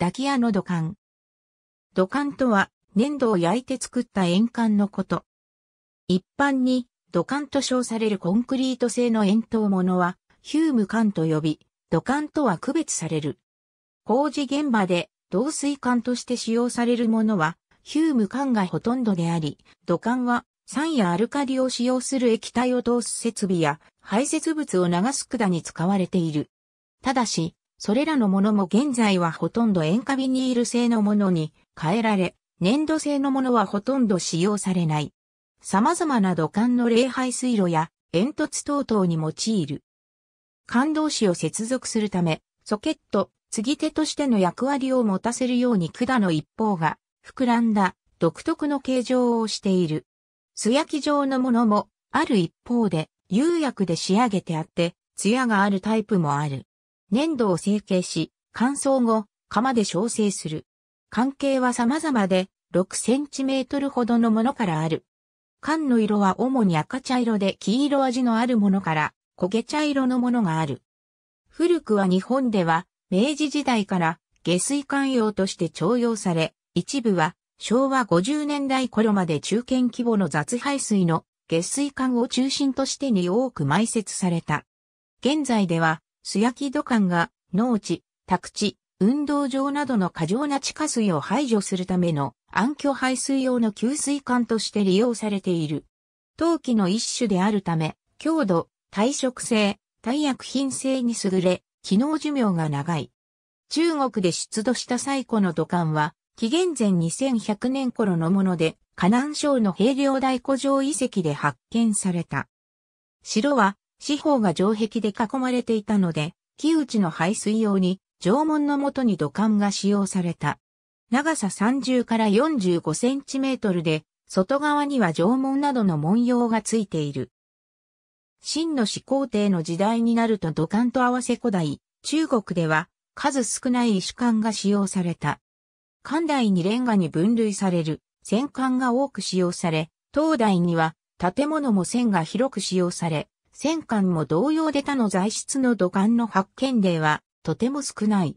抱き屋の土管。土管とは、粘土を焼いて作った円管のこと。一般に、土管と称されるコンクリート製の円筒物は、ヒューム管と呼び、土管とは区別される。工事現場で、導水管として使用されるものは、ヒューム管がほとんどであり、土管は酸やアルカリを使用する液体を通す設備や排泄物を流す管に使われている。ただし、それらのものも現在はほとんど塩化ビニール製のものに変えられ、粘土製のものはほとんど使用されない。様々な土管の礼拝水路や煙突等々に用いる。感動士を接続するため、ソケット、継ぎ手としての役割を持たせるように管の一方が膨らんだ独特の形状をしている。素焼き状のものもある一方で釉薬で仕上げてあって、艶があるタイプもある。粘土を成形し、乾燥後、釜で焼成する。関係は様々で、6センチメートルほどのものからある。缶の色は主に赤茶色で黄色味のあるものから、焦げ茶色のものがある。古くは日本では、明治時代から下水管用として徴用され、一部は昭和50年代頃まで中堅規模の雑排水の下水管を中心としてに多く埋設された。現在では素焼き土管が農地、宅地、運動場などの過剰な地下水を排除するための暗渠排水用の給水管として利用されている。陶器の一種であるため、強度、耐食性、耐薬品性に優れ、機能寿命が長い。中国で出土した最古の土管は、紀元前2100年頃のもので、河南省の平陵大古城遺跡で発見された。城は四方が城壁で囲まれていたので、木内の排水用に、城門のもとに土管が使用された。長さ30から45センチメートルで、外側には城門などの文様がついている。秦の始皇帝の時代になると土管と合わせ古代、中国では数少ない石管が使用された。漢代にレンガに分類される戦艦が多く使用され、東代には建物も線が広く使用され、戦艦も同様で他の材質の土管の発見例はとても少ない。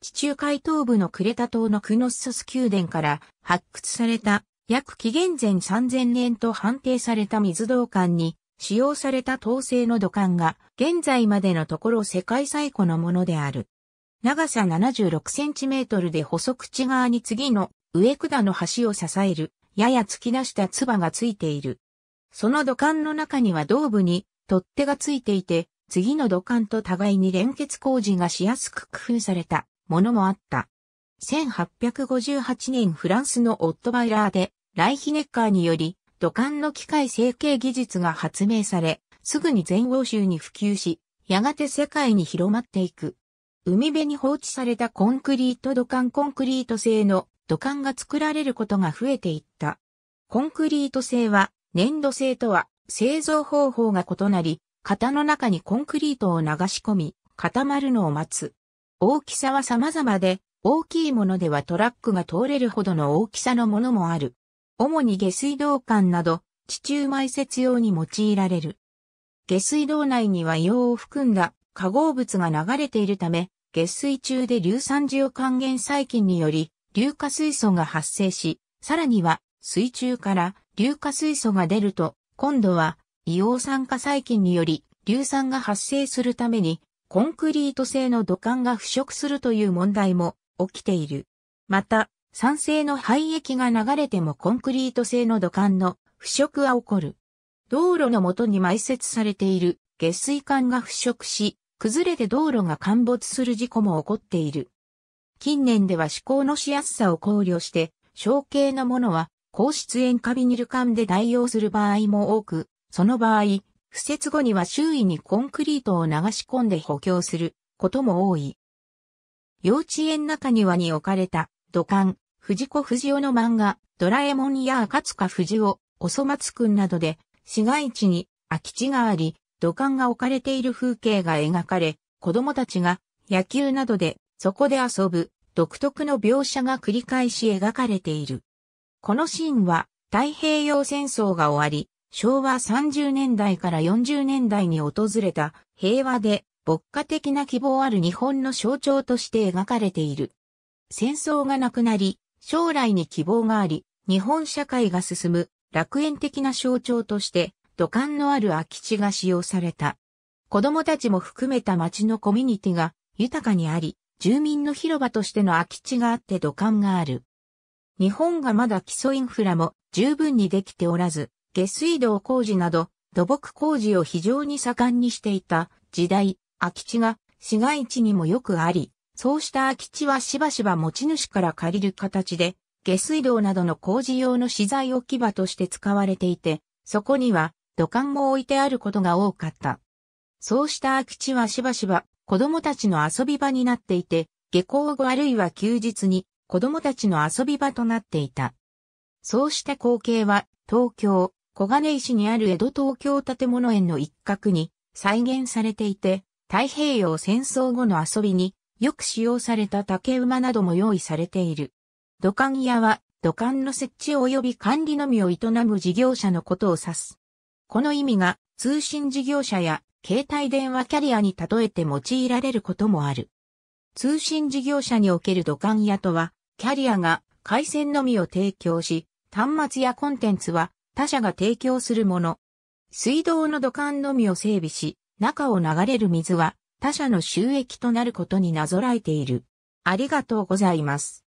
地中海東部のクレタ島のクノッソス宮殿から発掘された約紀元前3000年と判定された水道管に使用された陶製の土管が現在までのところ世界最古のものである。長さ76センチメートルで細口側に次の上管の端を支えるやや突き出した唾がついている。その土管の中には胴部に取っ手がついていて、次の土管と互いに連結工事がしやすく工夫されたものもあった。1858年フランスのオットバイラーで、ライヒネッカーにより、土管の機械成形技術が発明され、すぐに全欧州に普及し、やがて世界に広まっていく。海辺に放置されたコンクリート土管コンクリート製の土管が作られることが増えていった。コンクリート製は粘土製とは製造方法が異なり、型の中にコンクリートを流し込み、固まるのを待つ。大きさは様々で、大きいものではトラックが通れるほどの大きさのものもある。主に下水道管など、地中埋設用に用いられる。下水道内には硫黄を含んだ化合物が流れているため、下水中で硫酸塩還元細菌により、硫化水素が発生し、さらには水中から硫化水素が出ると今度は硫黄酸化細菌により硫酸が発生するためにコンクリート製の土管が腐食するという問題も起きている。また、酸性の廃液が流れてもコンクリート製の土管の腐食は起こる。道路の元に埋設されている下水管が腐食し、崩れて道路が陥没する事故も起こっている。近年では思考のしやすさを考慮して、小型のものは高出塩カビニル管で代用する場合も多く、その場合、敷設後には周囲にコンクリートを流し込んで補強することも多い。幼稚園中庭に置かれた土管、藤子不二雄の漫画、ドラえもんや赤塚不二雄、おそ松くんなどで、市街地に空き地があり、土管が置かれている風景が描かれ、子供たちが野球などでそこで遊ぶ独特の描写が繰り返し描かれている。このシーンは太平洋戦争が終わり、昭和30年代から40年代に訪れた平和で牧歌的な希望ある日本の象徴として描かれている。戦争がなくなり、将来に希望があり、日本社会が進む楽園的な象徴として土管のある空き地が使用された。子供たちも含めた町のコミュニティが豊かにあり、住民の広場としての空き地があって土管がある。日本がまだ基礎インフラも十分にできておらず、下水道工事など土木工事を非常に盛んにしていた時代、空き地が市街地にもよくあり、そうした空き地はしばしば持ち主から借りる形で、下水道などの工事用の資材置き場として使われていて、そこには土管も置いてあることが多かった。そうした空き地はしばしば子供たちの遊び場になっていて、下校後あるいは休日に子供たちの遊び場となっていた。そうした光景は、東京、小金井市にある江戸東京建物園の一角に再現されていて、太平洋戦争後の遊びによく使用された竹馬なども用意されている。土管屋は土管の設置及び管理のみを営む事業者のことを指す。この意味が通信事業者や携帯電話キャリアに例えて用いられることもある。通信事業者における土管屋とは、キャリアが回線のみを提供し、端末やコンテンツは他社が提供するもの。水道の土管のみを整備し、中を流れる水は他社の収益となることになぞらえている。ありがとうございます。